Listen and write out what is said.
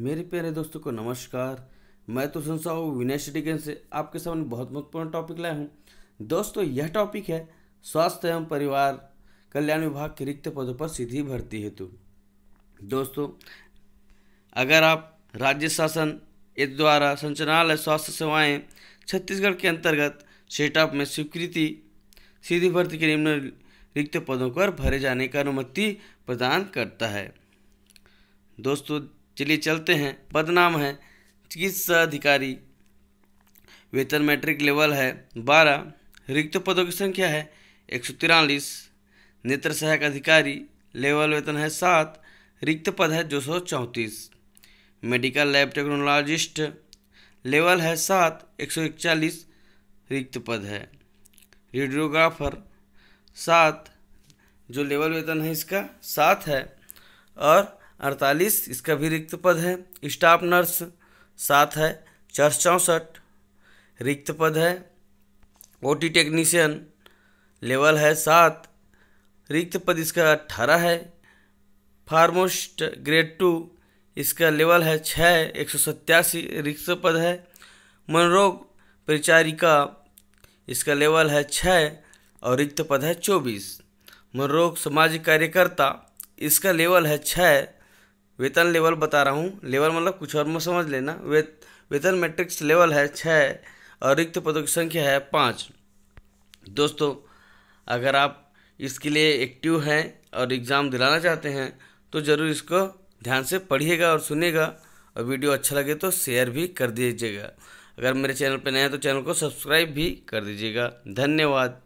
मेरे प्यारे दोस्तों को नमस्कार मैं तो संसा हूँ विनय सिटिकन से आपके सामने बहुत महत्वपूर्ण टॉपिक लाया हूँ दोस्तों यह टॉपिक है स्वास्थ्य एवं परिवार कल्याण विभाग के रिक्त पदों पर सीधी भर्ती हेतु दोस्तों अगर आप राज्य शासन के द्वारा संचालय स्वास्थ्य सेवाएं छत्तीसगढ़ के अंतर्गत सेटअप में स्वीकृति सीधी भर्ती के निम्न रिक्त पदों पर भरे जाने का अनुमति प्रदान करता है दोस्तों चलिए चलते हैं पदनाम है चिकित्सा अधिकारी वेतन मैट्रिक लेवल है बारह रिक्त पदों की संख्या है एक सौ तिरालीस नेत्र सहायक अधिकारी लेवल वेतन है सात रिक्त पद है दो सौ चौंतीस मेडिकल लैब टेक्नोलॉजिस्ट लेवल है सात एक सौ इकचालीस रिक्त पद है रेडियोग्राफर सात जो लेवल वेतन है इसका सात है और अड़तालीस इसका भी रिक्त पद है स्टाफ नर्स सात है चार चौंसठ रिक्त पद है ओटी टेक्नीशियन लेवल है सात रिक्त पद इसका अट्ठारह है फार्मोस्ट ग्रेड टू इसका लेवल है छः एक सौ सत्तासी रिक्त पद है मनोरोग परिचारिका इसका लेवल है छः और रिक्त पद है चौबीस मनोरोग सामाजिक कार्यकर्ता इसका लेवल है छः वेतन लेवल बता रहा हूँ लेवल मतलब कुछ और मैं समझ लेना वे वेतन मैट्रिक्स लेवल है छः और रिक्त पदों की संख्या है पाँच दोस्तों अगर आप इसके लिए एक्टिव हैं और एग्ज़ाम दिलाना चाहते हैं तो ज़रूर इसको ध्यान से पढ़िएगा और सुनिएगा और वीडियो अच्छा लगे तो शेयर भी कर दीजिएगा अगर मेरे चैनल पर नए हैं तो चैनल को सब्सक्राइब भी कर दीजिएगा धन्यवाद